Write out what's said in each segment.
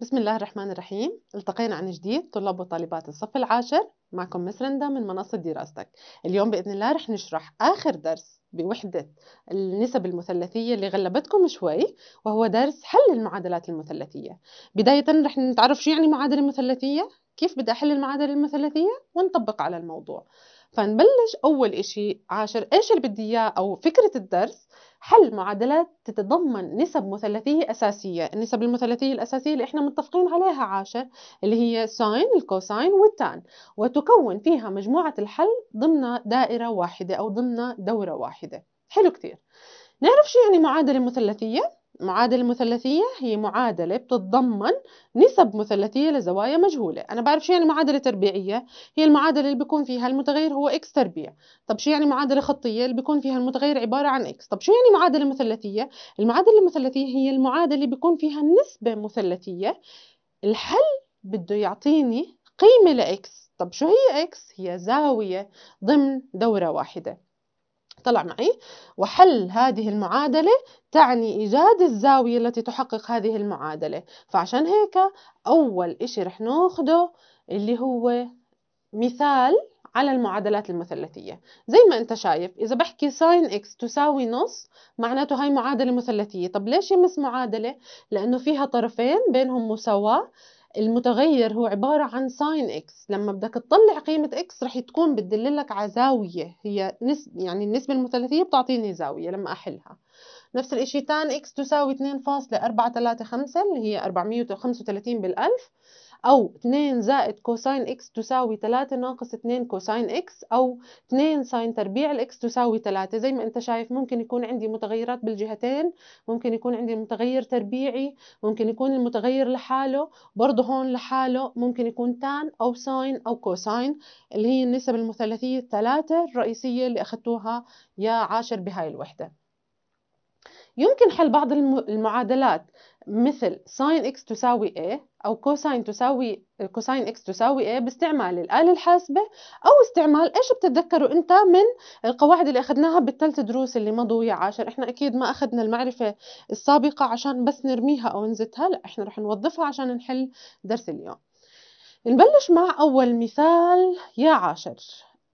بسم الله الرحمن الرحيم التقينا عن جديد طلاب وطالبات الصف العاشر معكم مس رندا من منصة دراستك اليوم بإذن الله رح نشرح آخر درس بوحدة النسب المثلثية اللي غلبتكم شوي وهو درس حل المعادلات المثلثية بداية رح نتعرف شو يعني معادلة مثلثية كيف بدي أحل المعادلة المثلثية ونطبق على الموضوع فنبلش أول إشي عاشر إيش اللي بدي إياه أو فكرة الدرس حل معادلات تتضمن نسب مثلثية أساسية النسب المثلثية الأساسية اللي إحنا متفقين عليها عاشر اللي هي ساين الكوساين والتان وتكون فيها مجموعة الحل ضمن دائرة واحدة أو ضمن دورة واحدة حلو كتير نعرف شو يعني معادلة مثلثية؟ المعادلة المثلثية هي معادلة بتتضمن نسب مثلثية لزوايا مجهولة أنا بعرف شو يعني معادلة تربيعية هي المعادلة اللي بيكون فيها المتغير هو x تربيع طب شو يعني معادلة خطية اللي بيكون فيها المتغير عبارة عن x طب شو يعني معادلة مثلثية المعادلة المثلثية هي المعادلة اللي بيكون فيها نسبة مثلثية الحل بده يعطيني قيمة لإكس طب شو هي إكس؟ هي زاوية ضمن دورة واحدة طلع معي وحل هذه المعادلة تعني إيجاد الزاوية التي تحقق هذه المعادلة فعشان هيك أول إشي رح ناخده اللي هو مثال على المعادلات المثلثية زي ما انت شايف إذا بحكي ساين إكس تساوي نص معناته هاي معادلة مثلثية طب ليش يمس معادلة؟ لأنه فيها طرفين بينهم مساواة المتغير هو عبارة عن ساين اكس لما بدك تطلع قيمة اكس رح تكون بتدللك على زاوية هي نسب يعني النسبة المثلثية بتعطيني زاوية لما أحلها نفس الاشي تان اكس تساوي 2.435 اللي هي 435 بالألف أو 2 زائد كوساين إكس تساوي 3 ناقص 2 كوساين إكس أو 2 ساين تربيع الإكس تساوي 3 زي ما أنت شايف ممكن يكون عندي متغيرات بالجهتين ممكن يكون عندي متغير تربيعي ممكن يكون المتغير لحاله برضه هون لحاله ممكن يكون تان أو ساين أو كوساين اللي هي النسب المثلثية الثلاثة الرئيسية اللي أخذتوها يا عاشر بهاي الوحدة يمكن حل بعض المعادلات مثل ساين اكس تساوي a او كوساين تساوي كوساين اكس تساوي a باستعمال الاله الحاسبه او استعمال ايش بتتذكروا انت من القواعد اللي اخذناها بالثلاث دروس اللي مضوا يا عاشر احنا اكيد ما اخذنا المعرفه السابقه عشان بس نرميها او نزتها لا احنا رح نوظفها عشان نحل درس اليوم نبلش مع اول مثال يا عاشر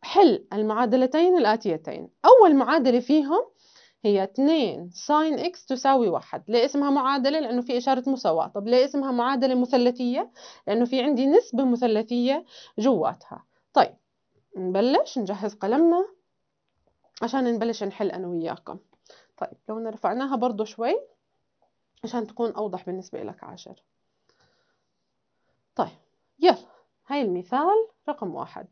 حل المعادلتين الاتيتين اول معادله فيهم هي 2 ساين اكس تساوي واحد ليه اسمها معادلة لأنه في إشارة مساواة طب ليه اسمها معادلة مثلثية لأنه في عندي نسبة مثلثية جواتها طيب نبلش نجهز قلمنا عشان نبلش نحل أنا وياكم طيب لو رفعناها برضو شوي عشان تكون أوضح بالنسبة لك عاشر طيب يلا هاي المثال رقم واحد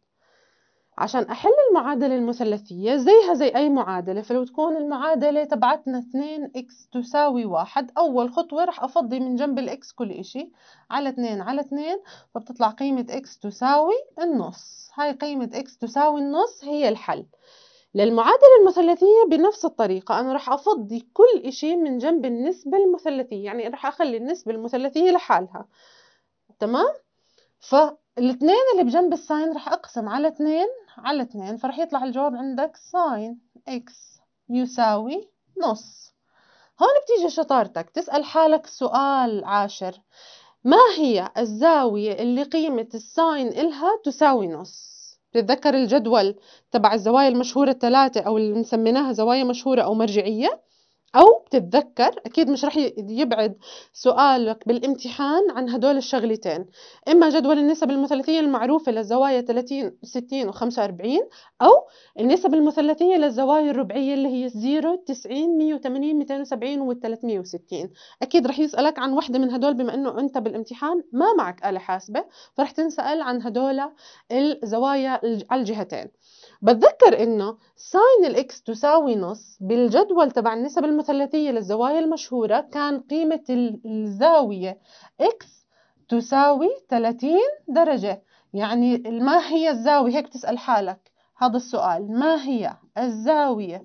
عشان أحل المعادلة المثلثية زيها زي أي معادلة فلو تكون المعادلة تبعتنا 2 إكس تساوي واحد أول خطوة رح أفضي من جنب الإكس كل إشي على 2 على 2 فبتطلع قيمة إكس تساوي النص هاي قيمة إكس تساوي النص هي الحل للمعادلة المثلثية بنفس الطريقة أنا رح أفضي كل إشي من جنب النسبة المثلثية يعني رح أخلي النسبة المثلثية لحالها تمام؟ ف الاثنين اللي بجنب الساين رح أقسم على اثنين على اثنين فرح يطلع الجواب عندك ساين إكس يساوي نص هون بتيجي شطارتك تسأل حالك سؤال عاشر ما هي الزاوية اللي قيمة الساين إلها تساوي نص بتتذكر الجدول تبع الزوايا المشهورة الثلاثة أو اللي مسميناها زوايا مشهورة أو مرجعية او بتتذكر اكيد مش رح يبعد سؤالك بالامتحان عن هدول الشغلتين اما جدول النسب المثلثيه المعروفه للزوايا 30 60 و45 او النسب المثلثيه للزوايا الربعيه اللي هي 0 90 180 270 و 360 اكيد رح يسالك عن وحده من هدول بما انه انت بالامتحان ما معك آلة حاسبه فرح تنسال عن هدول الزوايا على الجهتين بتذكر انه ساين الاكس تساوي نص بالجدول تبع النسب المثلثية للزوايا المشهورة كان قيمة الزاوية اكس تساوي 30 درجة يعني ما هي الزاوية هيك بتسأل حالك هذا السؤال ما هي الزاوية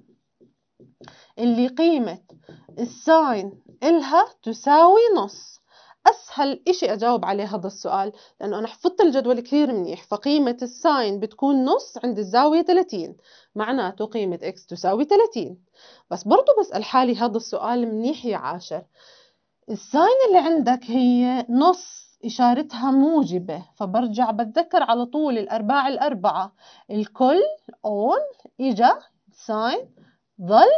اللي قيمة الساين إلها تساوي نص اسهل شيء اجاوب عليه هذا السؤال لانه انا حفظت الجدول كثير منيح فقيمه الساين بتكون نص عند الزاويه 30 معناته قيمه x تساوي 30 بس برضو بسال حالي هذا السؤال منيح يا عاشر الساين اللي عندك هي نص إشارتها موجبة فبرجع بتذكر على طول الأرباع الأربعة الكل اون إجا ساين ظل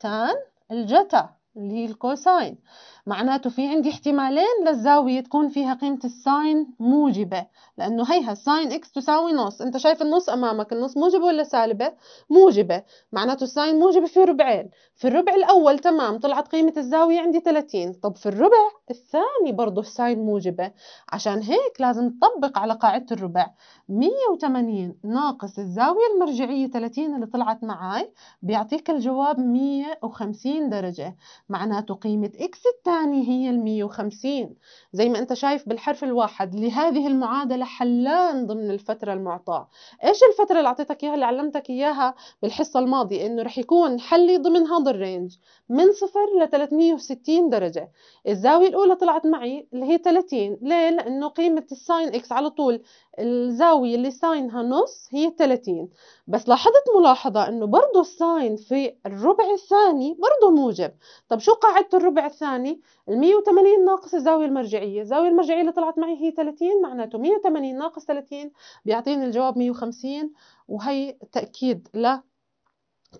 تان الجتا اللي هي الكوساين معناته في عندي احتمالين للزاوية تكون فيها قيمة الساين موجبة لأنه هيها الساين إكس تساوي نص أنت شايف النص أمامك النص موجبة ولا سالبة موجبة معناته الساين موجبة في ربعين في الربع الأول تمام طلعت قيمة الزاوية عندي 30 طب في الربع الثاني برضه الساين موجبة عشان هيك لازم تطبق على قاعدة الربع 180 ناقص الزاوية المرجعية 30 اللي طلعت معاي بيعطيك الجواب 150 درجة معناته قيمة إكس الثاني هي ال 150 زي ما أنت شايف بالحرف الواحد لهذه المعادلة حلان ضمن الفترة المعطاة إيش الفترة اللي أعطيتك إياها اللي علمتك إياها بالحصة الماضية إنه رح يكون حلي ضمن هذا الرينج من صفر ل 360 درجة الزاوية الأولى طلعت معي اللي هي 30 ليه؟ لأنه قيمة الساين إكس على طول الزاوية اللي ساينها نص هي 30 بس لاحظت ملاحظة انه برضو الساين في الربع الثاني برضو موجب طب شو قاعدة الربع الثاني ال 180 ناقص الزاوية المرجعية الزاوية المرجعية اللي طلعت معي هي 30 معناته 180 ناقص 30 بيعطيني الجواب 150 وهي تأكيد ل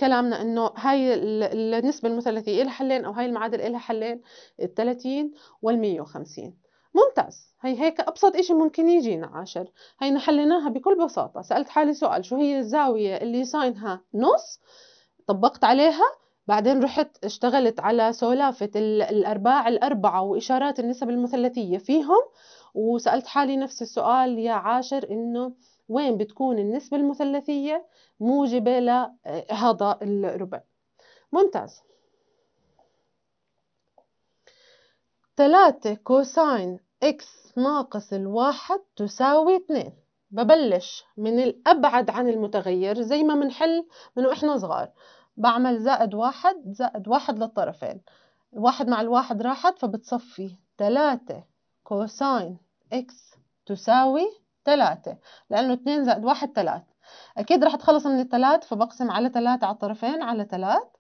كلامنا انه هاي النسبة المثلثية لها حلين او هاي المعادلة لها حلين ال 30 وال 150 ممتاز هي هيك أبسط إشي ممكن يجينا عشر هينا حليناها بكل بساطة سألت حالي سؤال شو هي الزاوية اللي ساينها نص طبقت عليها بعدين رحت اشتغلت على سولافة الأرباع الأربعة وإشارات النسب المثلثية فيهم وسألت حالي نفس السؤال يا عاشر إنه وين بتكون النسبة المثلثية موجبة لهذا الربع ممتاز تلاتة كوساين إكس ناقص الواحد تساوي اتنين ببلش من الأبعد عن المتغير زي ما منحل من وإحنا صغار بعمل زائد واحد زائد واحد للطرفين الواحد مع الواحد راحت فبتصفي تلاتة كوساين إكس تساوي تلاتة لأنه اتنين زائد واحد تلات أكيد راح تخلص من التلات فبقسم على تلاتة على الطرفين على تلات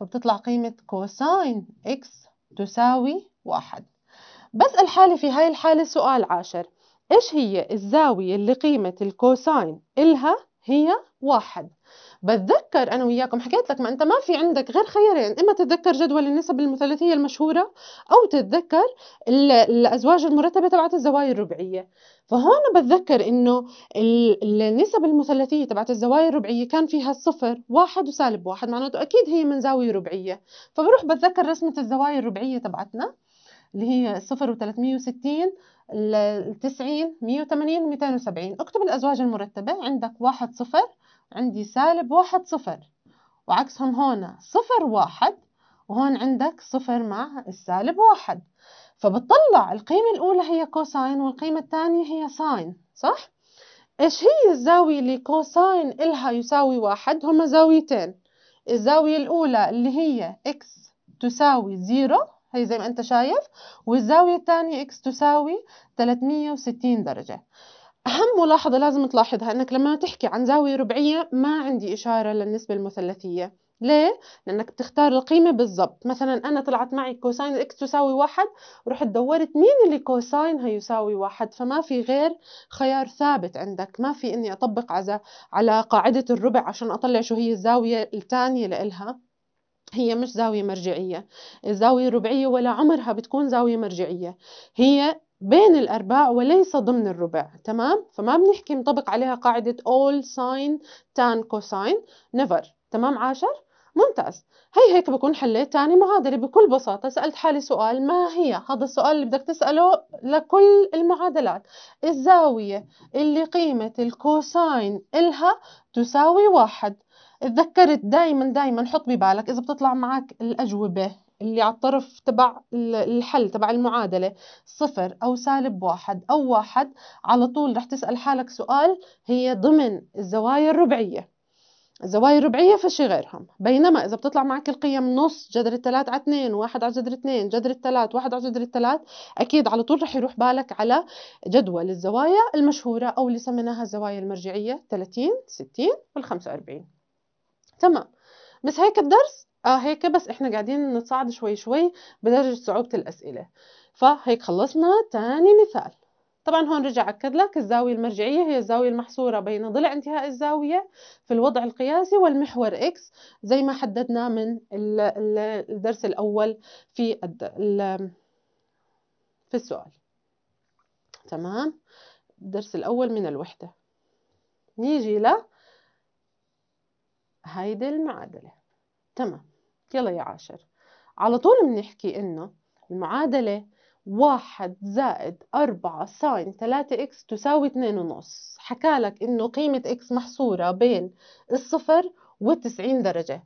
فبتطلع قيمة كوساين إكس تساوي واحد بسأل حالي في هاي الحالة سؤال عاشر إيش هي الزاوية اللي قيمة الكوساين إلها هي واحد بتذكر أنا وياكم حكيت لك ما أنت ما في عندك غير خيارين إما تتذكر جدول النسب المثلثية المشهورة أو تتذكر الأزواج المرتبة تبعت الزوايا الربعية فهون بتذكر إنه النسب المثلثية تبعت الزوايا الربعية كان فيها الصفر واحد وسالب واحد معناته أكيد هي من زاوية ربعية فبروح بتذكر رسمة الزوايا الربعية تبعتنا اللي هي صفر وثلاثمية وستين 360 مية وثمانين ميتين وسبعين اكتب الأزواج المرتبة عندك واحد صفر عندي سالب واحد صفر وعكسهم هون صفر واحد وهون عندك صفر مع السالب واحد فبتطلع القيمة الأولى هي كوساين والقيمة الثانية هي ساين صح؟ إيش هي الزاوية اللي كوساين إلها يساوي واحد هما زاويتين الزاوية الأولى اللي هي إكس تساوي زيرو هي زي ما انت شايف والزاوية الثانية اكس تساوي 360 درجة أهم ملاحظة لازم تلاحظها أنك لما تحكي عن زاوية ربعية ما عندي إشارة للنسبة المثلثية ليه؟ لأنك بتختار القيمة بالضبط مثلا أنا طلعت معي كوساين اكس تساوي واحد ورحت دورت مين اللي كوساين هيساوي واحد فما في غير خيار ثابت عندك ما في أني أطبق على قاعدة الربع عشان أطلع شو هي الزاوية الثانية لإلها هي مش زاوية مرجعية الزاوية الربعية ولا عمرها بتكون زاوية مرجعية هي بين الأرباع وليس ضمن الربع تمام فما بنحكي نطبق عليها قاعدة all sine tan cosine never تمام عاشر ممتاز هي هيك بكون حليت تاني معادلة بكل بساطة سألت حالي سؤال ما هي هذا السؤال اللي بدك تسأله لكل المعادلات الزاوية اللي قيمة الكوساين إلها تساوي واحد اتذكرت دايما دايما حط ببالك اذا بتطلع معك الاجوبة اللي على الطرف تبع الحل تبع المعادلة صفر أو سالب واحد أو واحد على طول رح تسأل حالك سؤال هي ضمن الزوايا الربعية الزوايا الربعية فشي غيرهم بينما إذا بتطلع معك القيم نص جذر الثلاث على اثنين واحد على جذر اثنين جذر الثلاث واحد على جذر الثلاث أكيد على طول رح يروح بالك على جدول الزوايا المشهورة أو اللي سميناها الزوايا المرجعية 30 60 وال 45 تمام مش هيك الدرس اه هيك بس احنا قاعدين نصعد شوي شوي بدرجة صعوبة الأسئلة فهيك خلصنا تاني مثال طبعا هون رجع أكد لك الزاوية المرجعية هي الزاوية المحصورة بين ضلع انتهاء الزاوية في الوضع القياسي والمحور اكس زي ما حددنا من الدرس الأول في في السؤال تمام الدرس الأول من الوحدة نيجي ل هيدي المعادلة تمام يلا يا عاشر على طول بنحكي إنه المعادلة واحد زائد أربعة ساين ثلاثة إكس تساوي اتنين ونص حكالك إنه قيمة إكس محصورة بين الصفر والتسعين درجة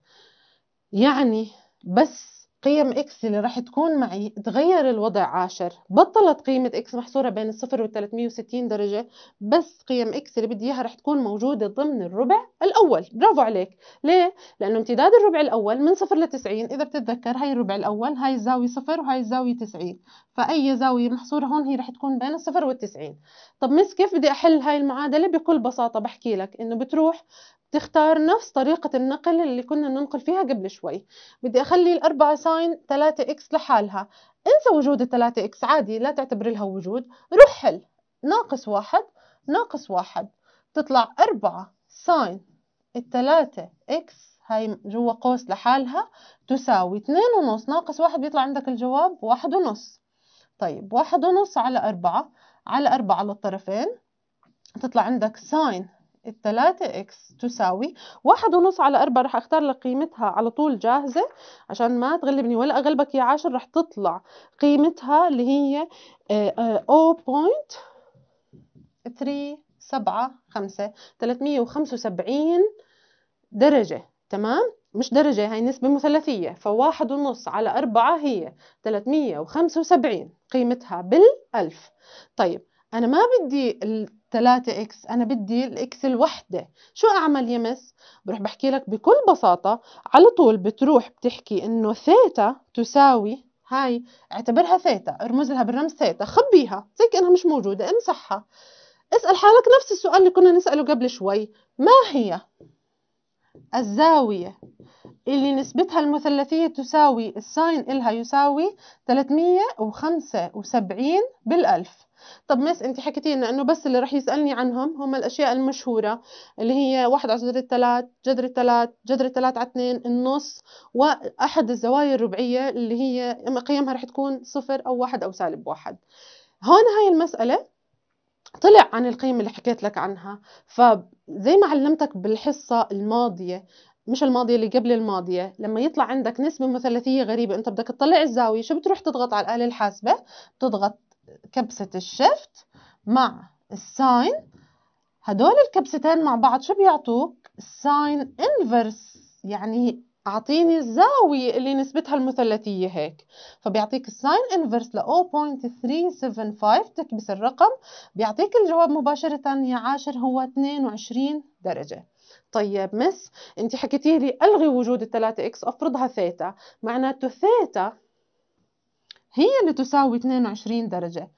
يعني بس قيم اكس اللي راح تكون معي تغير الوضع عاشر بطلت قيمة اكس محصورة بين الصفر وال360 درجة بس قيم اكس اللي بدي اياها راح تكون موجودة ضمن الربع الاول برافو عليك ليه؟ لانه امتداد الربع الاول من صفر لتسعين اذا بتتذكر هاي الربع الاول هاي الزاوية صفر وهاي الزاوية تسعين فاي زاوية محصورة هون هي راح تكون بين الصفر والتسعين طب مس كيف بدي احل هاي المعادلة بكل بساطة بحكي لك انه بتروح تختار نفس طريقة النقل اللي كنا ننقل فيها قبل شوي بدي أخلي الأربعة ساين 3 إكس لحالها انسى وجود الثلاثة إكس عادي لا تعتبر لها وجود روح حل ناقص واحد ناقص واحد تطلع أربعة ساين الثلاثة إكس هاي جوا قوس لحالها تساوي اتنين ونص ناقص واحد بيطلع عندك الجواب واحد ونص طيب واحد ونص على أربعة على أربعة على الطرفين تطلع عندك ساين الثلاثة إكس تساوي واحد ونص على أربعة رح أختار لك قيمتها على طول جاهزة عشان ما تغلبني ولا أغلبك يا عاشر رح تطلع قيمتها اللي هي 0.375 آه، 375 آه، درجة تمام مش درجة هاي نسبة مثلثية فواحد ونص على أربعة هي 375 قيمتها بالألف طيب أنا ما بدي 3 اكس انا بدي الاكس الوحده شو اعمل يا مس بروح بحكي لك بكل بساطه على طول بتروح بتحكي انه ثيتا تساوي هاي اعتبرها ثيتا ارمز لها بالرمز ثيتا خبيها زي كانها مش موجوده امسحها اسال حالك نفس السؤال اللي كنا نساله قبل شوي ما هي الزاوية اللي نسبتها المثلثية تساوي الساين إلها يساوي 375 بالألف طب مس انت حكيتي لنا انه بس اللي رح يسالني عنهم هم الاشياء المشهوره اللي هي واحد على جذر الثلاث جذر الثلاث جذر الثلاث على اثنين النص واحد الزوايا الربعيه اللي هي قيمها رح تكون صفر او واحد او سالب واحد هون هاي المساله طلع عن القيم اللي حكيت لك عنها فزي ما علمتك بالحصه الماضيه مش الماضية اللي قبل الماضية لما يطلع عندك نسبة مثلثية غريبة انت بدك تطلع الزاوية شو بتروح تضغط على الآلة الحاسبة تضغط كبسة الشيفت مع الساين هدول الكبستين مع بعض شو بيعطوك الساين انفرس يعني اعطيني الزاوية اللي نسبتها المثلثية هيك فبيعطيك الساين انفرس ل 0.375 تكبس الرقم بيعطيك الجواب مباشرة يا عاشر هو 22 درجة طيب مس انت حكيتي لي الغي وجود الثلاثة اكس افرضها ثيتا معناته ثيتا هي اللي تساوي 22 درجة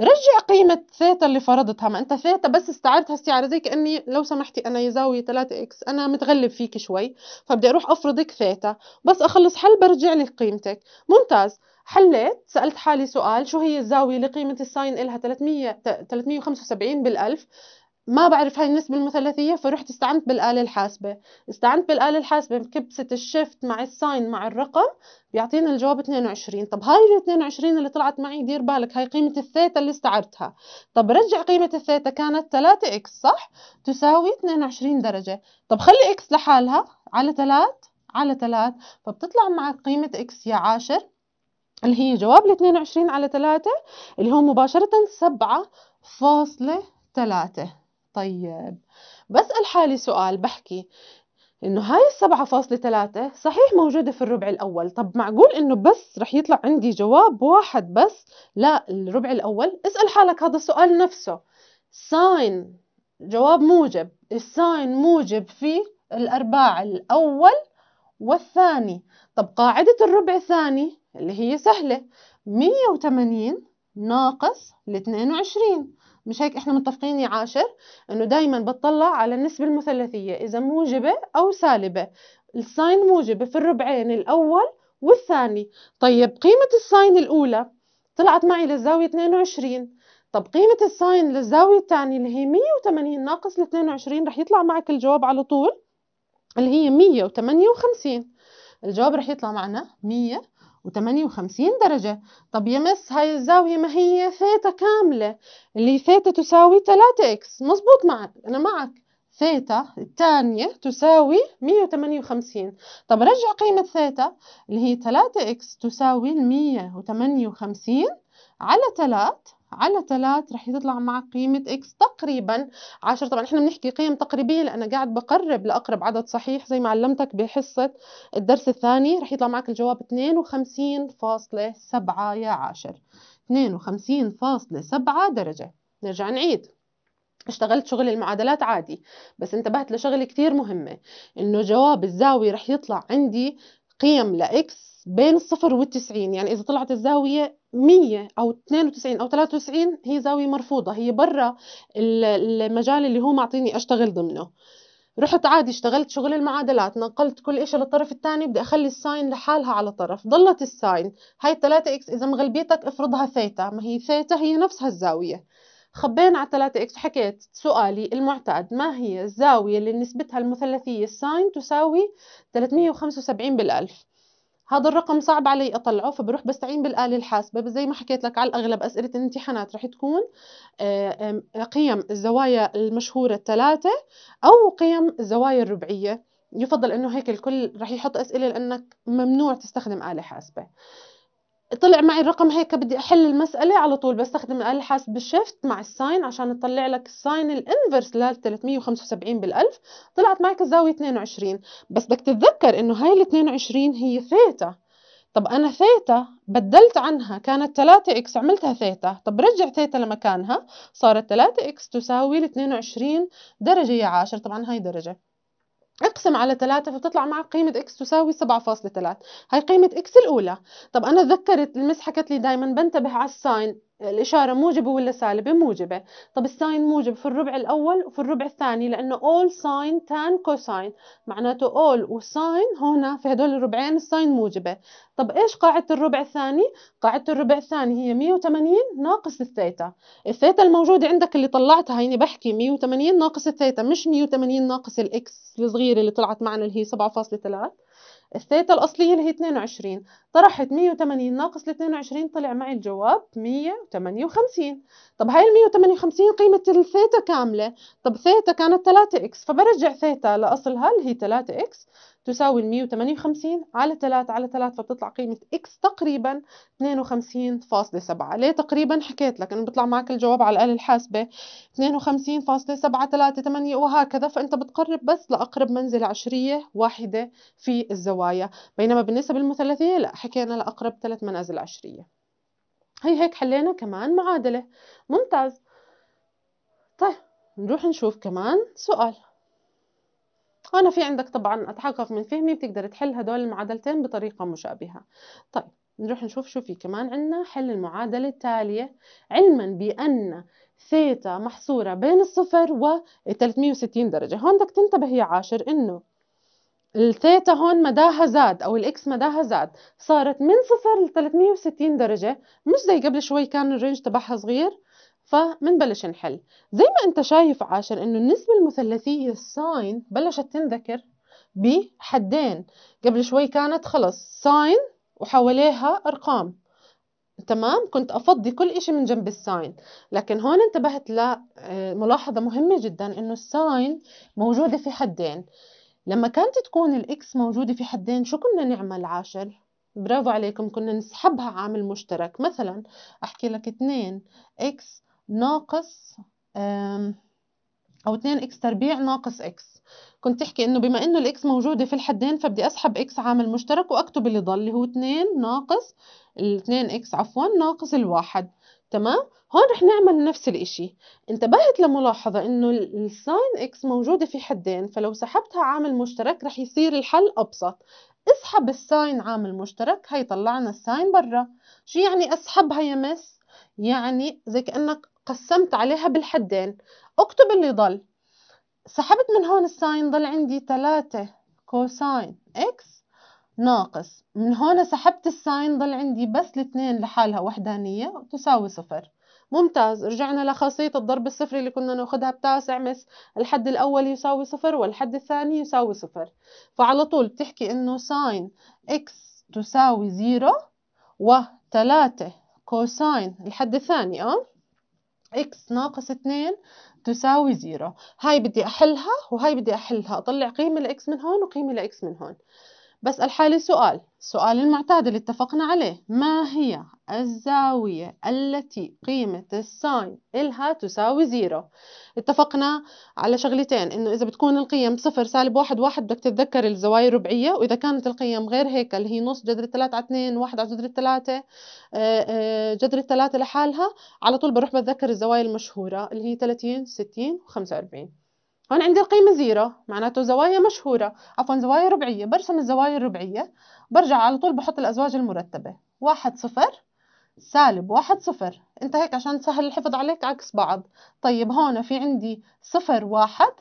رجع قيمة ثيتا اللي فرضتها ما أنت ثيتا بس استعرتها استعارة زي كأني لو سمحتي أنا يا زاوية 3 إكس أنا متغلب فيك شوي فبدي أروح أفرضك ثيتا بس أخلص حل برجع لك قيمتك ممتاز حليت سألت حالي سؤال شو هي الزاوية اللي قيمة الساين إلها 300 375 بالألف ما بعرف هاي النسبة المثلثية فرحت استعنت بالآلة الحاسبة استعنت بالآلة الحاسبة بكبسة الشفت مع الساين مع الرقم بيعطينا الجواب 22 طب هاي ال 22 اللي طلعت معي دير بالك هاي قيمة الثيتا اللي استعرتها طب رجع قيمة الثيتا كانت 3 اكس صح تساوي 22 درجة طب خلي اكس لحالها على 3 على 3 فبتطلع معك قيمة اكس يا عاشر اللي هي جواب ال 22 على 3 اللي هو مباشرة 7 فاصلة 3 طيب بسأل حالي سؤال بحكي إنه هاي السبعة فاصلة تلاتة صحيح موجودة في الربع الأول طب معقول إنه بس رح يطلع عندي جواب واحد بس لا الربع الأول اسأل حالك هذا السؤال نفسه ساين جواب موجب الساين موجب في الأرباع الأول والثاني طب قاعدة الربع الثاني اللي هي سهلة 180 ناقص ال 22 مش هيك احنا متفقين يا عاشر انه دائما بتطلع على النسبة المثلثية اذا موجبة او سالبة الساين موجبة في الربعين الاول والثاني طيب قيمة الساين الاولى طلعت معي للزاوية 22 طب قيمة الساين للزاوية الثانية اللي هي 180 ناقص ل 22 رح يطلع معك الجواب على طول اللي هي 158 الجواب رح يطلع معنا 100 58 درجة طب يمس هاي الزاوية ما هي ثيتا كاملة اللي ثيتا تساوي 3 اكس مزبوط معك أنا معك ثيتا الثانية تساوي 158 طب رجع قيمة ثيتا اللي هي 3 اكس تساوي 158 على 3 على 3 رح تطلع معك قيمة إكس تقريبا 10 طبعا إحنا بنحكي قيم تقريبية لأنا قاعد بقرب لأقرب عدد صحيح زي ما علمتك بحصة الدرس الثاني رح يطلع معك الجواب 52.7 يا عاشر 52.7 درجة نرجع نعيد اشتغلت شغل المعادلات عادي بس انتبهت لشغلة كتير مهمة انه جواب الزاوية رح يطلع عندي قيم لإكس بين الصفر والتسعين يعني إذا طلعت الزاوية 100 او 92 او 93 هي زاويه مرفوضه هي برا المجال اللي هو معطيني اشتغل ضمنه رحت عادي اشتغلت شغل المعادلات نقلت كل شيء للطرف الثاني بدي اخلي الساين لحالها على طرف ضلت الساين هاي 3 اكس اذا مغلبيتك افرضها ثيتا ما هي ثيتا هي نفسها الزاويه خبينا على 3 اكس وحكيت سؤالي المعتاد ما هي الزاويه اللي نسبتها المثلثيه الساين تساوي 375 بالالف هذا الرقم صعب علي اطلعه فبروح بستعين بالاله الحاسبه زي ما حكيت لك على الاغلب اسئله الامتحانات رح تكون آه، قيم الزوايا المشهوره الثلاثه او قيم الزوايا الربعيه يفضل انه هيك الكل رح يحط اسئله لانك ممنوع تستخدم اله حاسبه طلع معي الرقم هيك بدي احل المساله على طول بستخدم الاله الحاسبه الشيفت مع الساين عشان تطلع لك الساين الانفرس لل 375 بالالف طلعت معك الزاويه 22 بس بدك تتذكر انه هاي ال 22 هي ثيتا طب انا ثيتا بدلت عنها كانت 3 اكس عملتها ثيتا طب رجع ثيتا لمكانها صارت 3 اكس تساوي ال 22 درجه يا عاشر طبعا هاي درجه اقسم على 3 فبتطلع معك قيمة اكس تساوي 7.3 هاي قيمة اكس الأولى طب أنا تذكرت المس حكت لي دائما بنتبه على الساين الإشارة موجبة ولا سالبة موجبة طب الساين موجب في الربع الأول وفي الربع الثاني لأنه all ساين tan كوساين معناته all وساين هنا في هدول الربعين الساين موجبة طب إيش قاعدة الربع الثاني؟ قاعدة الربع الثاني هي 180 ناقص الثيتا الثيتا الموجودة عندك اللي طلعتها هيني بحكي 180 ناقص الثيتا مش 180 ناقص الإكس الصغيرة اللي طلعت معنا اللي هي 7.3 الثيتا الأصلية اللي هي 22 طرحت 180 ناقص 22 طلع معي الجواب 158 طب هاي ال 158 قيمة الثيتا كاملة طب ثيتا كانت 3 x فبرجع ثيتا لأصلها اللي هي 3 x تساوي ال 158 على 3 على 3 فبتطلع قيمة x تقريبا 52.7 ليه تقريبا حكيت لك انه بيطلع معك الجواب على الآلة الحاسبة 52.7 3 8 وهكذا فأنت بتقرب بس لأقرب منزلة عشرية واحدة في الزوايا بينما بالنسبة للمثلثية لا حكينا لأقرب ثلاث منازل عشرية هي هيك حلينا كمان معادلة ممتاز طيب نروح نشوف كمان سؤال هنا في عندك طبعا أتحقق من فهمي بتقدر تحل هدول المعادلتين بطريقة مشابهة طيب نروح نشوف شو في كمان عندنا حل المعادلة التالية علما بأن ثيتا محصورة بين الصفر و 360 درجة هون بدك تنتبه يا عاشر إنه الثيتا هون مداها زاد أو الإكس مداها زاد صارت من صفر ل 360 درجة مش زي قبل شوي كان الرينج تبعها صغير فمنبلش نحل زي ما انت شايف عاشر انه النسبة المثلثية الساين بلشت تنذكر بحدين قبل شوي كانت خلص ساين وحواليها ارقام تمام كنت افضي كل إشي من جنب الساين لكن هون انتبهت لملاحظة آه، مهمة جدا انه الساين موجودة في حدين لما كانت تكون الاكس موجودة في حدين شو كنا نعمل عاشر برافو عليكم كنا نسحبها عامل مشترك مثلا احكي لك 2 اكس ناقص أو 2 إكس تربيع ناقص إكس كنت تحكي إنه بما إنه الإكس موجودة في الحدين فبدي أسحب إكس عامل مشترك وأكتب اللي ضل اللي هو 2 ناقص ال 2 إكس عفوا ناقص الواحد تمام هون رح نعمل نفس الإشي انتبهت لملاحظة إنه الساين إكس موجودة في حدين فلو سحبتها عامل مشترك رح يصير الحل أبسط اسحب الساين عامل مشترك هيطلعنا الساين برا شو يعني أسحبها يا مس يعني زي كأنك قسمت عليها بالحدين اكتب اللي ضل سحبت من هون الساين ضل عندي ثلاثة كوساين اكس ناقص من هون سحبت الساين ضل عندي بس الاثنين لحالها وحدانية تساوي صفر ممتاز رجعنا لخاصية الضرب الصفري اللي كنا ناخدها بتاسع مس الحد الأول يساوي صفر والحد الثاني يساوي صفر فعلى طول بتحكي إنه ساين إكس تساوي زيرو وثلاثة كوساين الحد الثاني آه x ناقص 2 تساوي 0 هاي بدي أحلها وهاي بدي أحلها أطلع قيمة لإكس من هون وقيمة لإكس من هون بسأل حالي سؤال السؤال المعتاد اللي اتفقنا عليه ما هي الزاوية التي قيمة الساين إلها تساوي زيرو اتفقنا على شغلتين انه اذا بتكون القيم صفر سالب واحد واحد بدك تتذكر الزوايا الربعية واذا كانت القيم غير هيك اللي هي نص جذر ثلاثة على اثنين واحد على جذر ثلاثة آه، آه، جذر ثلاثة لحالها على طول بروح بتذكر الزوايا المشهورة اللي هي ثلاثين ستين وخمسة وأربعين هون عندي القيمة زيرو معناته زوايا مشهورة عفوا زوايا ربعية برسم الزوايا الربعية برجع على طول بحط الأزواج المرتبة واحد صفر سالب واحد صفر انت هيك عشان تسهل الحفظ عليك عكس بعض طيب هون في عندي صفر واحد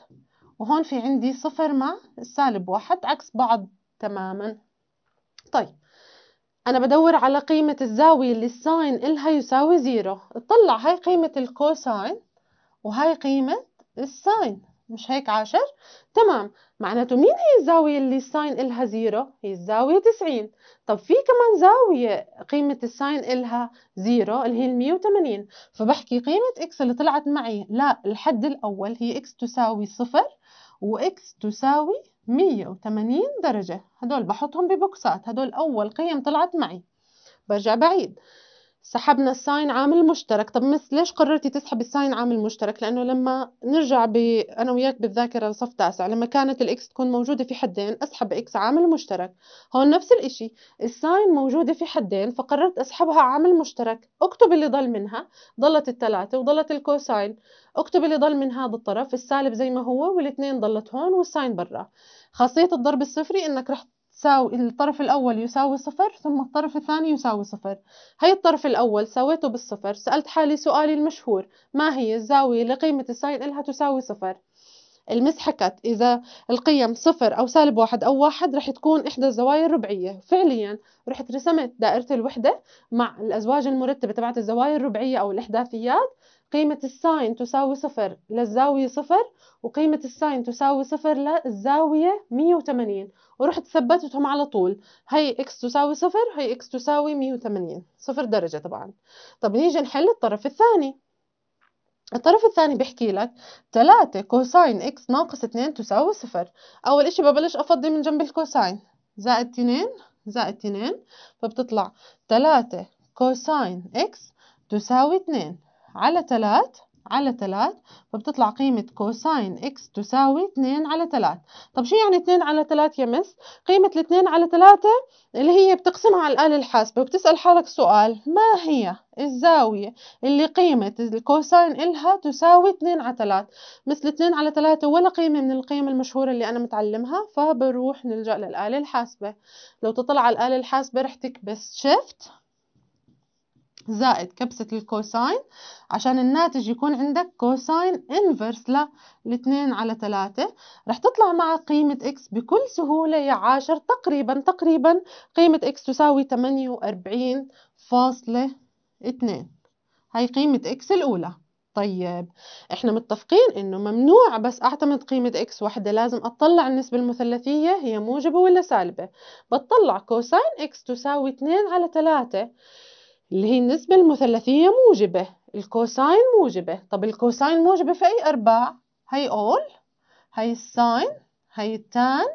وهون في عندي صفر مع السالب واحد عكس بعض تماما طيب أنا بدور على قيمة الزاوية اللي الساين إلها يساوي زيرو اطلع هاي قيمة الكوساين وهاي قيمة الساين مش هيك عاشر تمام معناته مين هي الزاوية اللي الساين إلها زيرو هي الزاوية 90 طب في كمان زاوية قيمة الساين إلها زيرو اللي هي 180 فبحكي قيمة إكس اللي طلعت معي لا الحد الأول هي إكس تساوي صفر وإكس تساوي 180 درجة هدول بحطهم ببوكسات هدول أول قيم طلعت معي برجع بعيد سحبنا الساين عامل مشترك طب مس ليش قررتي تسحبي الساين عامل مشترك لانه لما نرجع ب... انا وياك بالذاكره لصف تاسع لما كانت الاكس تكون موجوده في حدين اسحب اكس عامل مشترك هون نفس الاشي الساين موجوده في حدين فقررت اسحبها عامل مشترك اكتب اللي ضل منها ضلت الثلاثه وضلت الكوساين اكتب اللي ضل من هذا الطرف السالب زي ما هو والاثنين ضلت هون والساين برا خاصيه الضرب الصفري انك رح تساوي الطرف الأول يساوي صفر ثم الطرف الثاني يساوي صفر هي الطرف الأول سويته بالصفر سألت حالي سؤالي المشهور ما هي الزاوية اللي قيمة الساين إلها تساوي صفر المس حكت إذا القيم صفر أو سالب واحد أو واحد رح تكون إحدى الزوايا الربعية فعليا رحت رسمت دائرة الوحدة مع الأزواج المرتبة تبعت الزوايا الربعية أو الإحداثيات قيمة الساين تساوي صفر للزاوية صفر وقيمة الساين تساوي صفر للزاوية 180 ورحت ثبتتهم على طول هي اكس تساوي صفر هي اكس تساوي 180 صفر درجة طبعا طب نيجي نحل الطرف الثاني الطرف الثاني بيحكي لك 3 كوساين اكس ناقص 2 تساوي صفر اول اشي ببلش افضي من جنب الكوساين زائد 2 زائد 2 فبتطلع 3 كوساين اكس تساوي 2 على 3 على 3 فبتطلع قيمة كوساين اكس تساوي 2 على 3 طب شو يعني 2 على 3 يا مس؟ قيمة 2 على 3 اللي هي بتقسمها على الآلة الحاسبة وبتسأل حالك سؤال ما هي الزاوية اللي قيمة الكوساين إلها تساوي 2 على 3 مثل 2 على 3 ولا قيمة من القيم المشهورة اللي أنا متعلمها فبروح نلجأ للآلة الحاسبة لو تطلع على الآلة الحاسبة رح تكبس شيفت زائد كبسة الكوساين عشان الناتج يكون عندك كوساين انفرس لاتنين على تلاتة رح تطلع مع قيمة اكس بكل سهولة يا عاشر تقريبا تقريبا قيمة اكس تساوي تمانية واربعين فاصلة اتنين هاي قيمة اكس الأولى طيب احنا متفقين انه ممنوع بس اعتمد قيمة اكس واحدة لازم اطلع النسبة المثلثية هي موجبة ولا سالبة بطلع كوساين اكس تساوي اتنين على تلاتة اللي هي النسبة المثلثية موجبة الكوساين موجبة طب الكوساين موجبة في أي أرباع هي أول هي الساين هي التان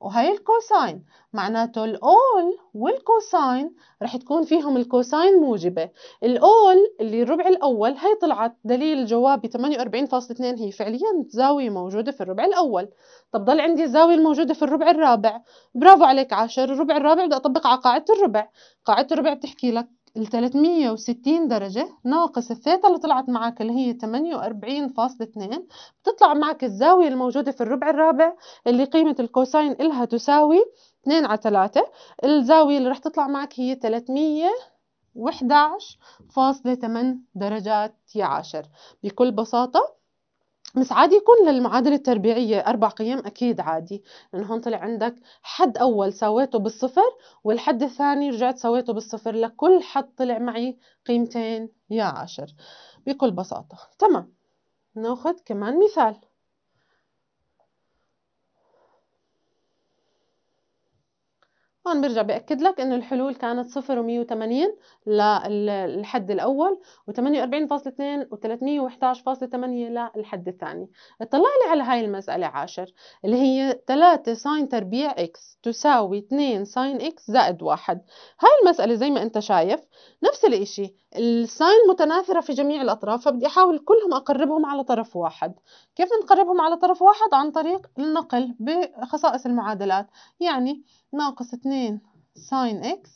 وهي الكوساين معناته الأول والكوساين رح تكون فيهم الكوساين موجبة الأول اللي الربع الأول هي طلعت دليل جوابي 48.2 هي فعليا زاوية موجودة في الربع الأول طب ضل عندي الزاوية الموجودة في الربع الرابع برافو عليك عاشر الربع الرابع بدي أطبق على قاعدة الربع قاعدة الربع بتحكي لك ال 360 درجة ناقص الثيتا اللي طلعت معك اللي هي 48.2 بتطلع معك الزاوية الموجودة في الربع الرابع اللي قيمة الكوساين إلها تساوي 2 على 3 الزاوية اللي رح تطلع معك هي فاصلة 311.8 درجات يا عشر بكل بساطة بس عادي يكون للمعادلة التربيعية أربع قيم أكيد عادي لانه هون طلع عندك حد أول سويته بالصفر والحد الثاني رجعت سويته بالصفر لكل حد طلع معي قيمتين يا عشر بكل بساطة تمام ناخذ كمان مثال هون برجع بأكد لك انه الحلول كانت صفر ومية 180 للحد الاول و واربعين فاصلة 3118 وحداش فاصلة للحد الثاني اطلع لي على هاي المسألة عاشر اللي هي 3 ساين تربيع اكس تساوي اتنين ساين اكس زائد واحد هاي المسألة زي ما انت شايف نفس الاشي الساين متناثرة في جميع الأطراف فبدي أحاول كلهم أقربهم على طرف واحد كيف نقربهم على طرف واحد عن طريق النقل بخصائص المعادلات يعني ناقص 2 ساين إكس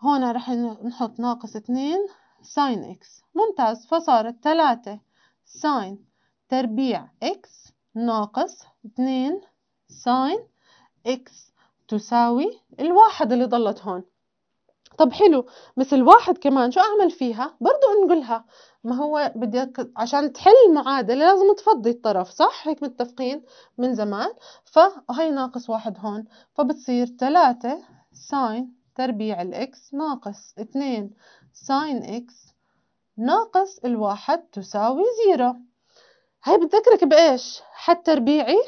هون رح نحط ناقص 2 ساين إكس ممتاز فصارت 3 ساين تربيع إكس ناقص 2 ساين إكس تساوي الواحد اللي ضلت هون طب حلو مثل واحد كمان شو اعمل فيها برضو انقلها ما هو بدك عشان تحل المعادله لازم تفضي الطرف صح هيك متفقين من زمان فهي ناقص واحد هون فبتصير ثلاثة ساين تربيع الاكس ناقص اثنين ساين اكس ناقص الواحد تساوي زيرو هاي بتذكرك بايش حد تربيعي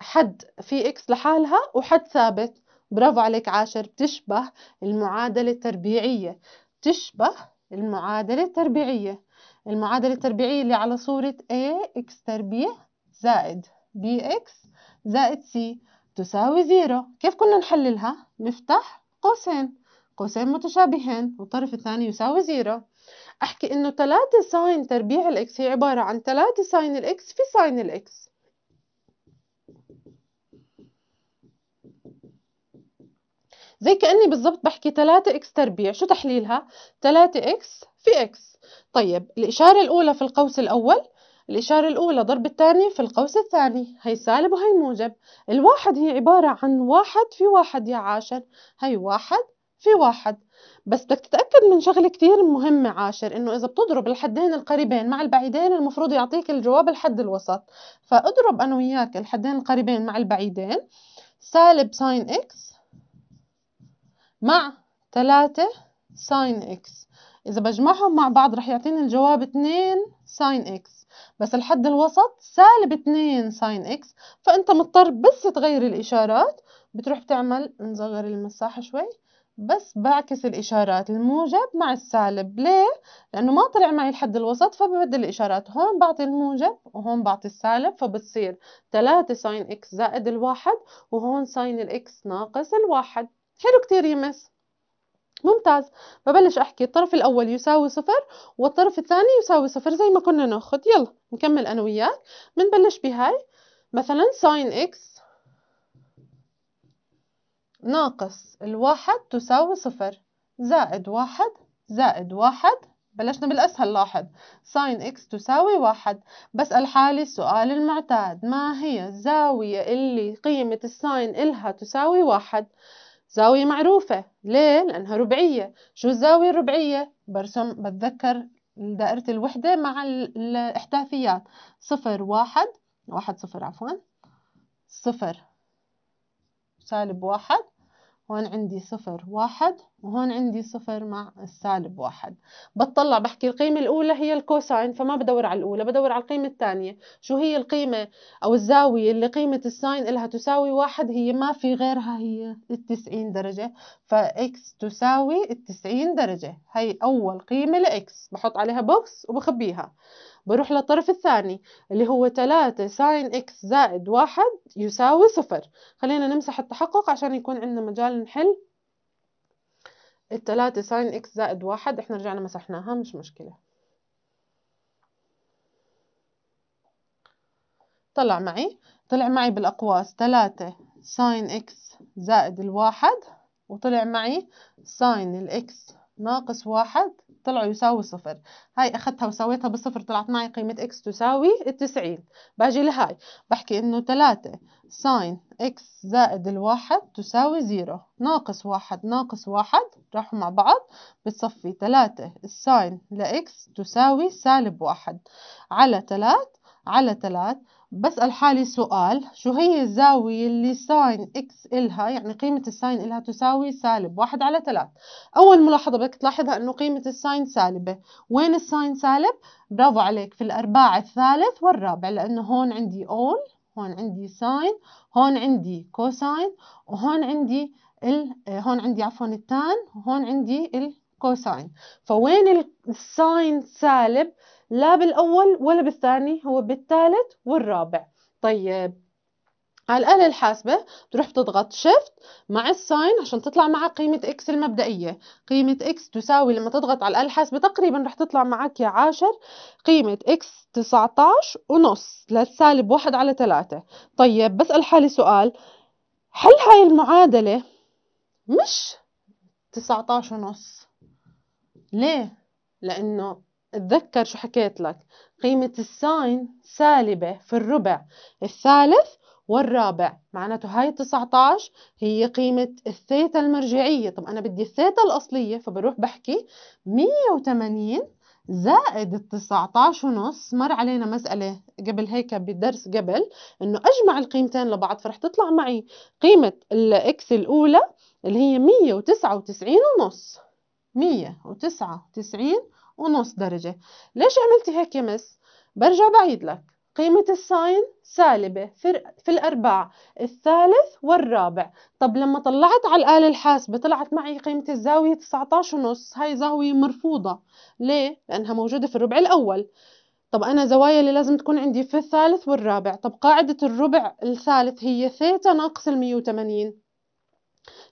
حد في اكس لحالها وحد ثابت برافو عليك عاشر بتشبه المعادلة التربيعية بتشبه المعادلة التربيعية المعادلة التربيعية اللي على صورة A X تربيع زائد B X زائد c تساوي زيرو كيف كنا نحللها؟ نفتح قوسين قوسين متشابهين والطرف الثاني يساوي زيرو احكي انه 3 ساين تربيع الاكس هي عبارة عن 3 ساين الاكس في ساين الاكس زي كأني بالضبط بحكي 3 اكس تربيع شو تحليلها 3 اكس في اكس طيب الإشارة الأولى في القوس الأول الإشارة الأولى ضرب الثاني في القوس الثاني هي سالب وهي موجب الواحد هي عبارة عن واحد في واحد يا عاشر هي واحد في واحد بس بدك تتأكد من شغلة كتير مهمة عاشر إنه إذا بتضرب الحدين القريبين مع البعيدين المفروض يعطيك الجواب الحد الوسط فاضرب أنا وياك الحدين القريبين مع البعيدين سالب ساين إكس مع 3 ساين اكس إذا بجمعهم مع بعض رح يعطيني الجواب 2 ساين اكس بس الحد الوسط سالب 2 ساين اكس فأنت مضطر بس تغير الإشارات بتروح بتعمل نصغر المساحة شوي بس بعكس الإشارات الموجب مع السالب ليه؟ لأنه ما طلع معي الحد الوسط فببدل الإشارات هون بعطي الموجب وهون بعطي السالب فبتصير 3 ساين إكس زائد الواحد وهون ساين الإكس ناقص الواحد حلو كتير يمس ممتاز ببلش احكي الطرف الاول يساوي صفر والطرف الثاني يساوي صفر زي ما كنا ناخد يلا نكمل انا وياك بنبلش بهاي مثلا ساين اكس ناقص الواحد تساوي صفر زائد واحد زائد واحد بلشنا بالأسهل لاحظ ساين إكس تساوي واحد بسأل حالي السؤال المعتاد ما هي الزاوية اللي قيمة الساين إلها تساوي واحد زاوية معروفة ليه؟ لأنها ربعية شو الزاوية الربعية؟ برسم بتذكر دائرة الوحدة مع الإحداثيات صفر واحد واحد صفر عفوا صفر سالب واحد هون عندي صفر واحد وهون عندي صفر مع السالب واحد بطلع بحكي القيمة الأولى هي الكوساين فما بدور على الأولى بدور على القيمة الثانية شو هي القيمة أو الزاوية اللي قيمة الساين إلها تساوي واحد هي ما في غيرها هي التسعين درجة فإكس تساوي التسعين درجة هي أول قيمة لإكس بحط عليها بوكس وبخبيها بروح للطرف الثاني اللي هو 3 ساين إكس زائد واحد يساوي صفر خلينا نمسح التحقق عشان يكون عندنا مجال نحل التلاتة ساين اكس زائد واحد احنا رجعنا مسحناها مش مشكلة طلع معي طلع معي بالأقواس تلاتة ساين اكس زائد الواحد وطلع معي ساين الاكس ناقص واحد طلعوا يساوي صفر هاي أخذتها وسويتها بالصفر طلعت معي قيمة إكس تساوي التسعين باجي لهاي بحكي إنه تلاتة ساين إكس زائد الواحد تساوي زيرو ناقص واحد ناقص واحد راحوا مع بعض بتصفي تلاتة الساين لإكس تساوي سالب واحد على تلات على تلات بسأل حالي سؤال شو هي الزاوية اللي ساين اكس إلها يعني قيمة الساين إلها تساوي سالب واحد على ثلاث أول ملاحظة بدك تلاحظها أنه قيمة الساين سالبة وين الساين سالب؟ برافو عليك في الأرباع الثالث والرابع لأنه هون عندي أول هون عندي ساين هون عندي كوساين وهون عندي ال... هون عندي عفوا التان وهون عندي ال... كوساين فوين الساين سالب لا بالأول ولا بالثاني هو بالثالث والرابع طيب على الآلة الحاسبة تروح بتضغط شيفت مع الساين عشان تطلع معك قيمة إكس المبدئية قيمة إكس تساوي لما تضغط على الآلة الحاسبة تقريبا رح تطلع معك يا عاشر قيمة إكس 19 ونص للسالب واحد على ثلاثة طيب بسأل حالي سؤال هل هاي المعادلة مش 19 ونص ليه؟ لأنه اتذكر شو حكيت لك قيمة الساين سالبة في الربع الثالث والرابع معناته هاي 19 هي قيمة الثيتا المرجعية طب أنا بدي الثيتا الأصلية فبروح بحكي 180 زائد 19 ونص مر علينا مسألة قبل هيك بدرس قبل إنه أجمع القيمتين لبعض فرح تطلع معي قيمة الإكس الأولى اللي هي 199 ونص مية وتسعة وتسعين ونص درجة ليش عملتي هيك يا مس؟ برجع بعيد لك قيمة الساين سالبة في الأرباع الثالث والرابع طب لما طلعت على الآلة الحاسبة طلعت معي قيمة الزاوية 19 ونص هاي زاوية مرفوضة ليه؟ لأنها موجودة في الربع الأول طب أنا زوايا اللي لازم تكون عندي في الثالث والرابع طب قاعدة الربع الثالث هي ثيتا ناقص ال 180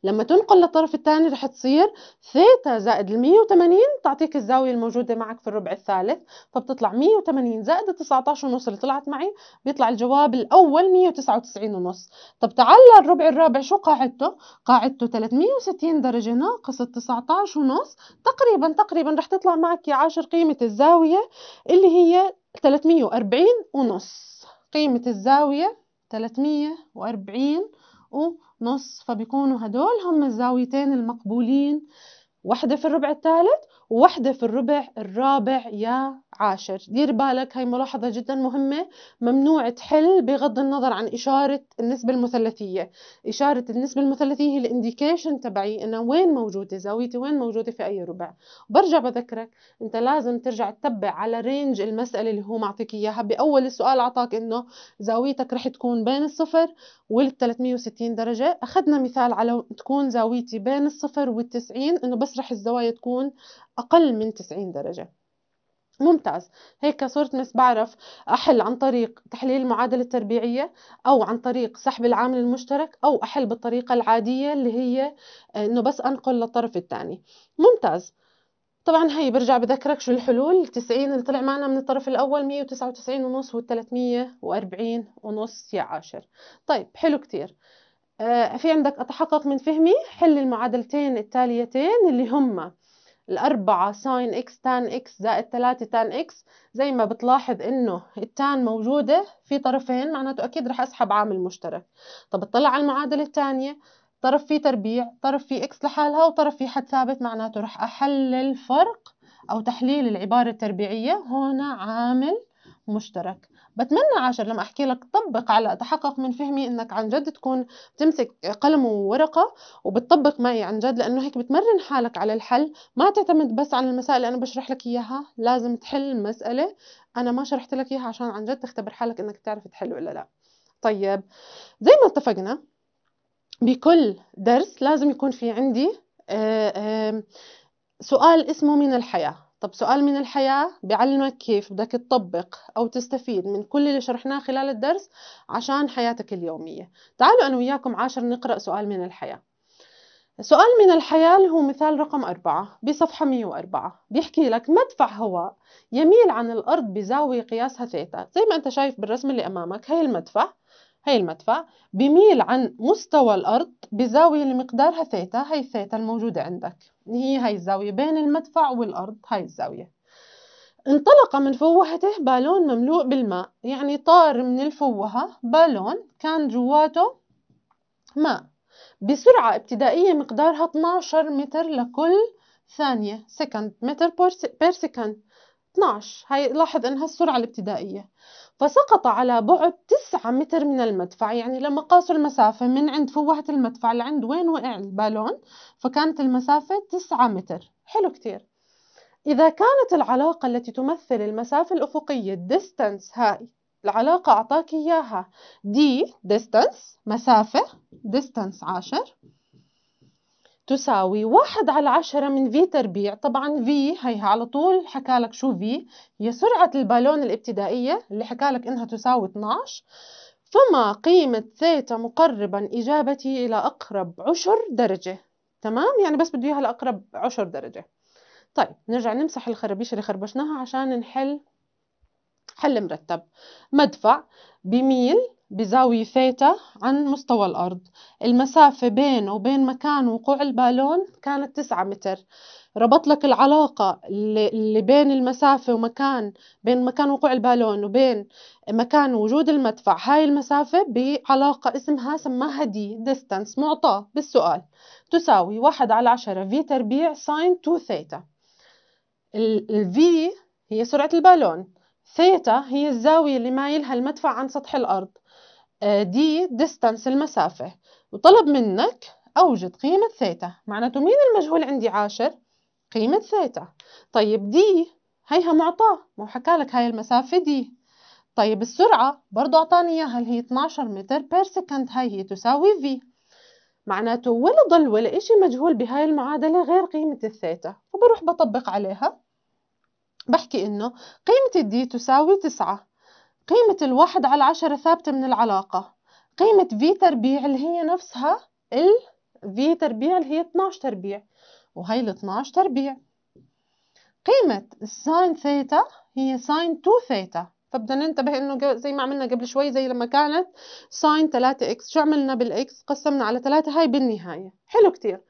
لما تنقل للطرف الثاني رح تصير ثيتا زائد ال 180 تعطيك الزاوية الموجودة معك في الربع الثالث فبتطلع 180 زائد 19 ونص اللي طلعت معي بيطلع الجواب الأول 199 ونص طب تعال الربع الرابع شو قاعدته؟ قاعدته 360 درجة ناقص 19 ونص تقريبا تقريبا رح تطلع معك يا عاشر قيمة الزاوية اللي هي 340 ونص قيمة الزاوية 340 ونص نص فبيكونوا هدول هم الزاويتين المقبولين وحده في الربع الثالث وواحدة في الربع الرابع يا عاشر دير بالك هاي ملاحظة جدا مهمة ممنوع تحل بغض النظر عن إشارة النسبة المثلثية إشارة النسبة المثلثية هي الانديكيشن تبعي أنا وين موجودة زاويتي وين موجودة في أي ربع برجع بذكرك أنت لازم ترجع تتبع على رينج المسألة اللي هو معطيك إياها بأول السؤال أعطاك إنه زاويتك رح تكون بين الصفر وال 360 درجة أخذنا مثال على تكون زاويتي بين الصفر وال 90 إنه بس مسرح الزوايا تكون أقل من 90 درجة ممتاز هيك صرت مس بعرف أحل عن طريق تحليل المعادلة التربيعية أو عن طريق سحب العامل المشترك أو أحل بالطريقة العادية اللي هي آه، أنه بس أنقل للطرف الثاني ممتاز طبعا هي برجع بذكرك شو الحلول 90 اللي طلع معنا من الطرف الاول 199 ونص وال340 ونص يا عاشر طيب حلو كتير آه، في عندك أتحقق من فهمي حل المعادلتين التاليتين اللي هما الأربعة ساين إكس تان إكس زائد ثلاثة تان إكس زي ما بتلاحظ إنه التان موجودة في طرفين معناته أكيد رح أسحب عامل مشترك طب اطلع على المعادلة الثانية طرف فيه تربيع طرف فيه إكس لحالها وطرف فيه حد ثابت معناته رح أحلل فرق أو تحليل العبارة التربيعية هنا عامل مشترك بتمنى عشر لما احكي لك طبق على اتحقق من فهمي انك عن جد تكون تمسك قلم وورقه وبتطبق معي عن جد لانه هيك بتمرن حالك على الحل ما تعتمد بس على المسائل اللي انا بشرح لك اياها لازم تحل مساله انا ما شرحت لك اياها عشان عن جد تختبر حالك انك تعرف تحل ولا لا طيب زي ما اتفقنا بكل درس لازم يكون في عندي آه، سؤال اسمه من الحياة طب سؤال من الحياة بيعلمك كيف بدك تطبق أو تستفيد من كل اللي شرحناه خلال الدرس عشان حياتك اليومية تعالوا أنا وياكم عاشر نقرأ سؤال من الحياة سؤال من الحياة اللي هو مثال رقم أربعة بصفحة 104 بيحكي لك مدفع هواء يميل عن الأرض بزاوية قياسها ثيتا زي ما أنت شايف بالرسم اللي أمامك هي المدفع هي المدفع بيميل عن مستوى الأرض بزاوية اللي مقدارها ثيتا هي الثيتا الموجودة عندك اللي هي هاي الزاوية بين المدفع والأرض هاي الزاوية انطلق من فوهته بالون مملوء بالماء يعني طار من الفوهة بالون كان جواته ماء بسرعة ابتدائية مقدارها 12 متر لكل ثانية سكند متر بير سكند 12 هي لاحظ انها السرعه الابتدائيه فسقط على بعد 9 متر من المدفع يعني لما قاسوا المسافه من عند فوهه المدفع لعند وين وقع البالون فكانت المسافه 9 متر حلو كتير اذا كانت العلاقه التي تمثل المسافه الافقيه distance هاي العلاقه اعطاك اياها دي distance مسافه distance 10 تساوي واحد على عشرة من في تربيع طبعا في هي على طول حكى لك شو في هي سرعة البالون الابتدائية اللي حكى لك انها تساوي 12 فما قيمة ثيتا مقربا إجابتي إلى أقرب عشر درجة تمام يعني بس بده إياها لأقرب عشر درجة طيب نرجع نمسح الخربيش اللي خربشناها عشان نحل حل مرتب مدفع بميل بزاوية ثيتا عن مستوى الأرض المسافة بينه وبين مكان وقوع البالون كانت تسعة متر ربط لك العلاقة اللي بين المسافة ومكان بين مكان وقوع البالون وبين مكان وجود المدفع هاي المسافة بعلاقة اسمها سماها دي distance معطاة بالسؤال تساوي واحد على عشرة في تربيع ساين تو ثيتا الفي هي سرعة البالون ثيتا هي الزاوية اللي مايلها المدفع عن سطح الأرض آه، دي ديستانس المسافة وطلب منك أوجد قيمة ثيتا معناته مين المجهول عندي عاشر؟ قيمة ثيتا طيب دي هيها معطاه ما حكى لك هاي المسافة دي طيب السرعة برضو أعطاني إياها اللي هي 12 متر بير سكند هاي هي تساوي في معناته ولا ضل ولا إشي مجهول بهاي المعادلة غير قيمة الثيتا وبروح بطبق عليها بحكي إنه قيمة الدي تساوي تسعة قيمة الواحد على عشرة ثابتة من العلاقة قيمة في تربيع اللي هي نفسها ال في تربيع اللي هي 12 تربيع وهي ال 12 تربيع قيمة الساين ثيتا هي ساين 2 ثيتا فبدنا ننتبه انه زي ما عملنا قبل شوي زي لما كانت ساين 3 اكس شو عملنا بالاكس قسمنا على 3 هاي بالنهاية حلو كتير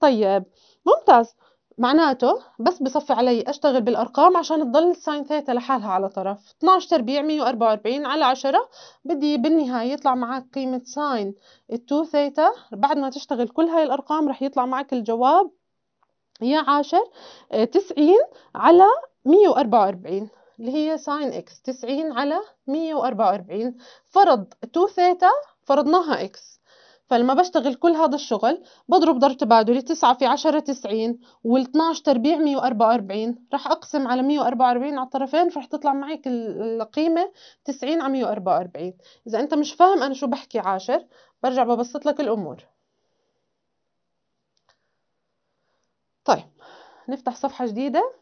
طيب ممتاز معناته بس بصفي علي اشتغل بالارقام عشان تضل الساين ثيتا لحالها على طرف 12 تربيع 144 على 10 بدي بالنهايه يطلع معك قيمه ساين 2 ثيتا بعد ما تشتغل كل هاي الارقام رح يطلع معك الجواب يا عاشر 90 آه، على 144 اللي هي ساين اكس 90 على 144 فرض 2 ثيتا فرضناها اكس فلما بشتغل كل هذا الشغل بضرب ضرب تبادلي تسعة في عشرة تسعين وال12 تربيع مية وأربعة وأربعين رح أقسم على مية وأربعة وأربعين على الطرفين فرح تطلع معك القيمة تسعين على مية وأربعة وأربعين إذا أنت مش فاهم أنا شو بحكي عاشر برجع ببسط لك الأمور طيب نفتح صفحة جديدة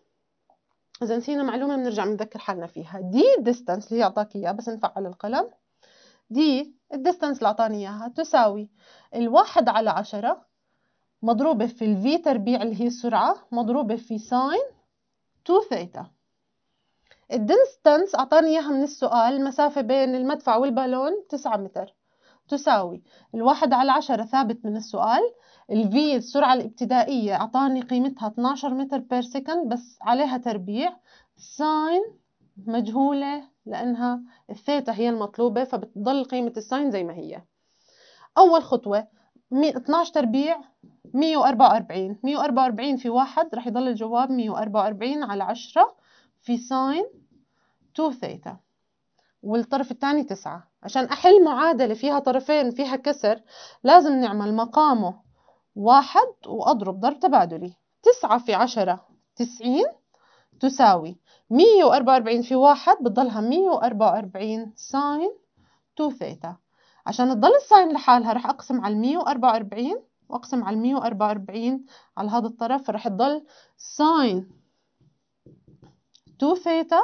إذا نسينا معلومة بنرجع بنذكر حالنا فيها دي ديستانس اللي اعطاك إياه بس نفعل القلم دي الديستانس اللي اعطاني اياها تساوي الواحد على عشرة مضروبة في في تربيع اللي هي السرعة مضروبة في ساين 2 ثيتا الديستانس اعطاني اياها من السؤال المسافة بين المدفع والبالون تسعة متر تساوي الواحد على عشرة ثابت من السؤال V السرعة الابتدائية أعطاني قيمتها 12 متر بير سكند بس عليها تربيع ساين مجهولة لأنها الثيتا هي المطلوبة فبتضل قيمة الساين زي ما هي أول خطوة 12 تربيع 144 144 في واحد رح يضل الجواب 144 على 10 في ساين 2 ثيتا والطرف الثاني 9 عشان أحل معادلة فيها طرفين فيها كسر لازم نعمل مقامه واحد وأضرب ضرب تبادلي 9 في 10 90 تساوي 144 في واحد بتضلها 144 ساين 2 ثيتا عشان تضل الساين لحالها رح اقسم على 144 واقسم على 144 على هذا الطرف رح تضل ساين 2 ثيتا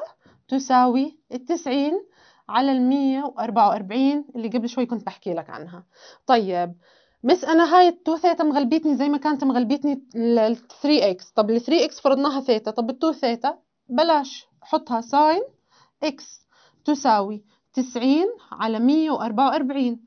تساوي 90 على المية وأربعة اللي قبل شوي كنت بحكي لك عنها طيب مس انا هاي 2 ثيتا مغلبيتني زي ما كانت مغلبيتني ال 3 اكس طب ال 3 اكس فرضناها ثيتا طب 2 ثيتا بلاش حطها ساين إكس تساوي تسعين على مية وأربعة وأربعين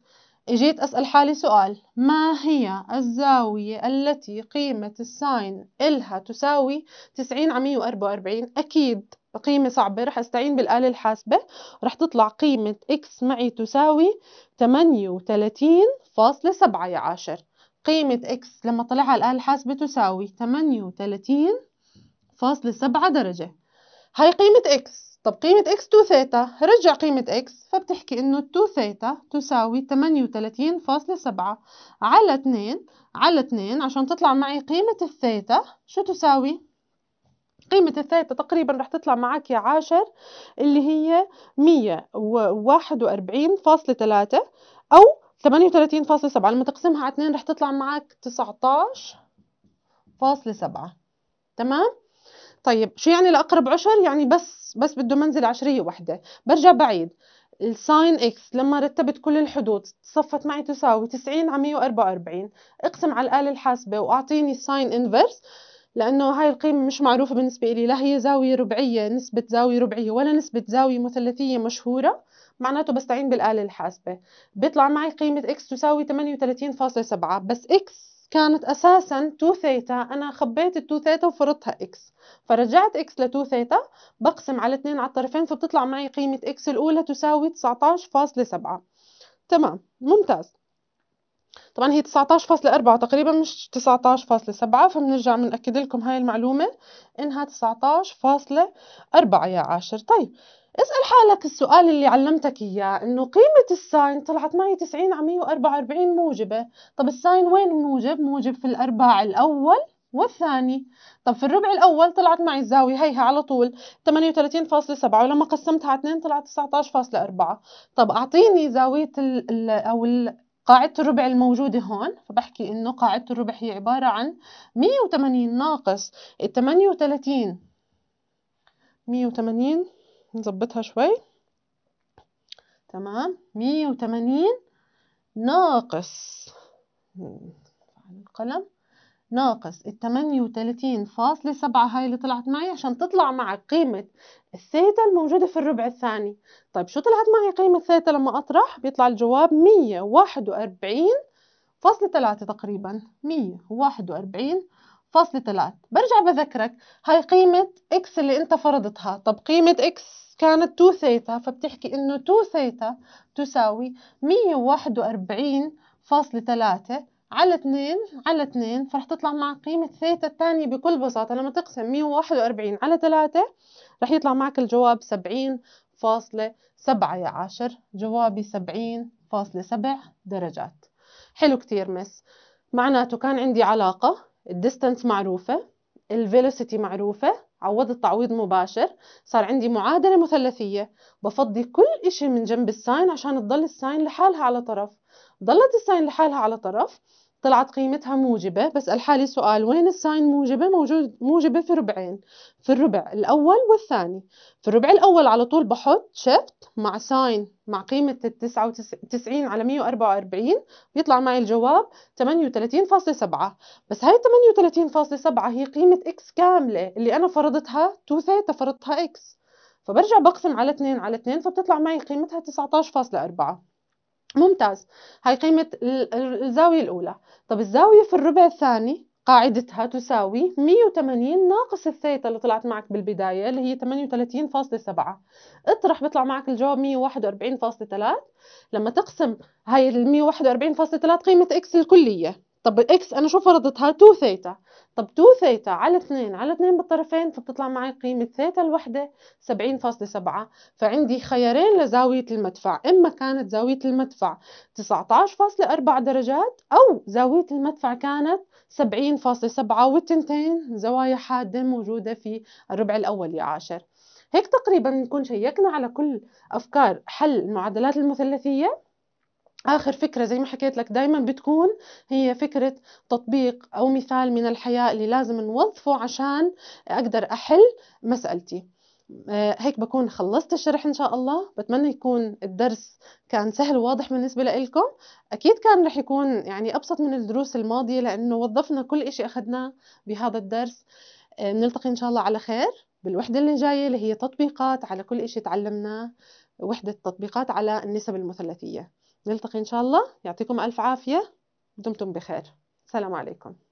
إجيت أسأل حالي سؤال ما هي الزاوية التي قيمة الساين إلها تساوي تسعين على مية وأربعة وأربعين أكيد قيمة صعبة رح أستعين بالآلة الحاسبة رح تطلع قيمة إكس معي تساوي تمانية وتلاتين فاصلة سبعة يا عاشر قيمة إكس لما طلعها الآلة الحاسبة تساوي تمانية وتلاتين فاصلة سبعة درجة هاي قيمة x طب قيمة x 2 ثيتا رجع قيمة x فبتحكي إنه 2 ثيتا تساوي 38.7 على 2 على 2 عشان تطلع معي قيمة الثيتا شو تساوي؟ قيمة الثيتا تقريبا رح تطلع معك يا عاشر اللي هي 141.3 أو 38.7 لما تقسمها على 2 رح تطلع معك 19.7 تمام؟ طيب شو يعني لأقرب عشر يعني بس بس بده منزل عشرية وحدة برجع بعيد الساين اكس لما رتبت كل الحدود صفت معي تساوي 90 على 144 اقسم على الآلة الحاسبة وأعطيني الساين انفرس لأنه هاي القيمة مش معروفة بالنسبة إلي لا هي زاوية ربعية نسبة زاوية ربعية ولا نسبة زاوية مثلثية مشهورة معناته بستعين بالآلة الحاسبة بيطلع معي قيمة اكس تساوي 38.7 بس اكس كانت اساسا 2 ثيتا انا خبيت ال 2 ثيتا وفرضتها اكس فرجعت اكس ل 2 ثيتا بقسم على 2 على الطرفين فبتطلع معي قيمه اكس الاولى تساوي 19.7 تمام ممتاز طبعا هي 19.4 تقريبا مش 19.7 فبنرجع بنأكد لكم هاي المعلومة إنها 19.4 يا عاشر طيب اسأل حالك السؤال اللي علمتك إياه إنه قيمة الساين طلعت معي 90 على 144 موجبة طب الساين وين موجب؟ موجب في الأرباع الأول والثاني طب في الربع الأول طلعت معي الزاوية هيها على طول 38.7 ولما قسمتها على 2 طلعت 19.4 طب أعطيني زاوية الـ الـ أو ال قاعدة الربع الموجودة هون فبحكي إنه قاعدة الربع هي عبارة عن 180 ناقص 38 180 نظبطها شوي تمام مية وثمانين ناقص القلم ناقص الثمانية وثلاثين فاصلة سبعة هاي اللي طلعت معي عشان تطلع معك قيمة الثيتا الموجودة في الربع الثاني طيب شو طلعت معي قيمة الثيتا لما أطرح بيطلع الجواب مية واحد وأربعين فاصلة ثلاثة تقريبا مية واحد وأربعين فاصلة 3 برجع بذكرك هاي قيمة x اللي انت فرضتها طب قيمة x كانت 2 ثيتا فبتحكي انه 2 ثيتا تساوي 141.3 على 2 على 2 فرح تطلع معك قيمة ثيتا الثانية بكل بساطة لما تقسم 141 على 3 رح يطلع معك الجواب 70.7 يا عشر جوابي 70.7 درجات حلو كتير مس معناته كان عندي علاقة الديستانس معروفة الفيلوسيتي معروفة عوضت تعويض مباشر صار عندي معادلة مثلثية بفضي كل إشي من جنب الساين عشان تضل الساين لحالها على طرف ضلت الساين لحالها على طرف طلعت قيمتها موجبة بسأل حالي سؤال وين الساين موجبة موجود موجبة في ربعين في الربع الأول والثاني في الربع الأول على طول بحط شيفت مع ساين مع قيمة التسعة وتسعين على مية وأربعة وأربعين بيطلع معي الجواب تمانية وتلاتين فاصلة سبعة بس هاي تمانية وتلاتين فاصلة سبعة هي قيمة إكس كاملة اللي أنا فرضتها تو ثيتا فرضتها إكس فبرجع بقسم على 2 على 2 فبتطلع معي قيمتها 19.4 ممتاز هاي قيمة الزاوية الأولى طب الزاوية في الربع الثاني قاعدتها تساوي 180 ناقص الثيتا اللي طلعت معك بالبداية اللي هي 38.7 اطرح بيطلع معك الجواب 141.3 لما تقسم هاي ال 141.3 قيمة اكس الكلية طب اكس انا شو فرضتها 2 ثيتا طب 2 ثيتا على 2 على 2 بالطرفين فبتطلع معي قيمة ثيتا الوحدة 70.7 فعندي خيارين لزاوية المدفع إما كانت زاوية المدفع 19.4 درجات أو زاوية المدفع كانت 70.7 والتنتين زوايا حادة موجودة في الربع الأول يا عاشر هيك تقريبا نكون شيكنا على كل أفكار حل المعادلات المثلثية آخر فكرة زي ما حكيت لك دايما بتكون هي فكرة تطبيق أو مثال من الحياة اللي لازم نوظفه عشان أقدر أحل مسألتي آه، هيك بكون خلصت الشرح إن شاء الله بتمنى يكون الدرس كان سهل وواضح بالنسبة لكم أكيد كان رح يكون يعني أبسط من الدروس الماضية لأنه وظفنا كل إشي أخذناه بهذا الدرس آه، بنلتقي إن شاء الله على خير بالوحدة اللي جاية اللي هي تطبيقات على كل إشي تعلمناه وحدة تطبيقات على النسب المثلثية نلتقي إن شاء الله يعطيكم ألف عافية دمتم بخير سلام عليكم